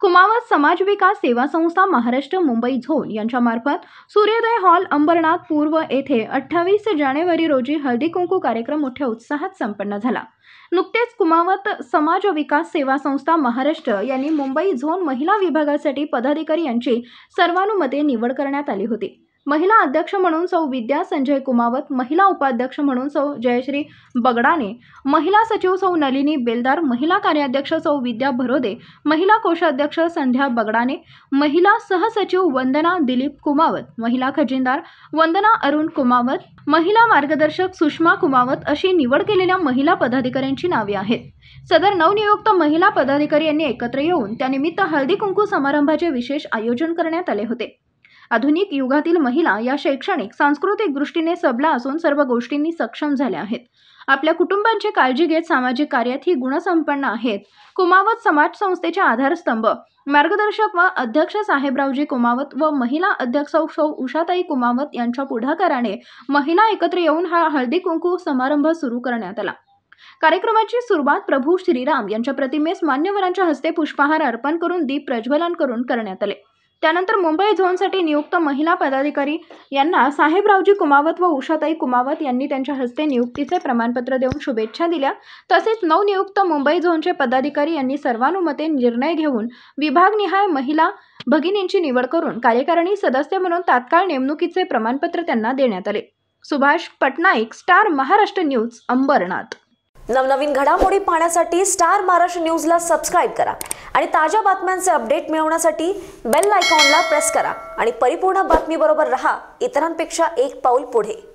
कुमावत समाज विकास सेवा संस्था महाराष्ट्र मुंबई झोन यांच्यामार्फत सूर्योदय हॉल अंबरनाथ पूर्व येथे अठ्ठावीस जानेवारी रोजी हळदी कुंकू कार्यक्रम मोठ्या उत्साहात संपन्न झाला नुकतेच कुमावत समाज विकास सेवा संस्था महाराष्ट्र यांनी मुंबई झोन महिला विभागासाठी पदाधिकारी यांची सर्वानुमते निवड करण्यात आली होती महिला अध्यक्ष म्हणून सौ विद्या संजय कुमावत महिला उपाध्यक्ष म्हणून सौ जयश्री बगडाने महिला सचिव सौ नलिनी बेलदार महिला कार्याध्यक्ष सौ विद्या भरोदे महिला कोषाध्यक्ष संध्या बगडाने महिला सहसचिव वंदना दिलीप कुमावत महिला खजिनदार वंदना अरुण कुमावत महिला मार्गदर्शक सुषमा कुमावत अशी निवड केलेल्या महिला पदाधिकाऱ्यांची नावे आहेत सदर नवनियुक्त महिला पदाधिकारी यांनी एकत्र येऊन त्यानिमित्त हळदी कुंकू समारंभाचे विशेष आयोजन करण्यात आले होते आधुनिक युगातील महिला या शैक्षणिक सांस्कृतिक दृष्टीने सबला असून सर्व गोष्टींनी सक्षम झाल्या आहेत आपल्या कुटुंबांची काळजी घेत सामाजिक कार्यात ही गुणसंपन्न आहेत कुमावत समाज संस्थेचे आधारस्तंभ मार्गदर्शक व अध्यक्ष साहेबरावजी कुमावत व महिला अध्यक्ष सौ उषाताई कुमावत यांच्या पुढाकाराने महिला एकत्र येऊन हा हळदी कुंकू समारंभ सुरू करण्यात आला कार्यक्रमाची सुरुवात प्रभू श्रीराम यांच्या प्रतिमेस मान्यवरांच्या हस्ते पुष्पहार अर्पण करून दीप प्रज्वलन करून करण्यात आले त्यानंतर मुंबई झोनसाठी नियुक्त महिला पदाधिकारी यांना साहेबरावजी कुमावत व उषाताई कुमावत यांनी त्यांच्या हस्ते नियुक्तीचे प्रमाणपत्र देऊन शुभेच्छा दिल्या तसेच नवनियुक्त मुंबई झोनचे पदाधिकारी यांनी सर्वानुमते निर्णय घेऊन विभागनिहाय महिला भगिनींची निवड करून कार्यकारिणी सदस्य म्हणून तात्काळ नेमणुकीचे प्रमाणपत्र त्यांना देण्यात आले सुभाष पटनाईक स्टार महाराष्ट्र न्यूज अंबरनाथ नवनवीन घडामोडी पाहण्यासाठी स्टार महाराष्ट्र न्यूजला सबस्क्राईब करा आणि ताज्या बातम्यांचे अपडेट मिळवण्यासाठी बेल आयकॉनला प्रेस करा आणि परिपूर्ण बातमीबरोबर रहा इतरांपेक्षा एक पाऊल पुढे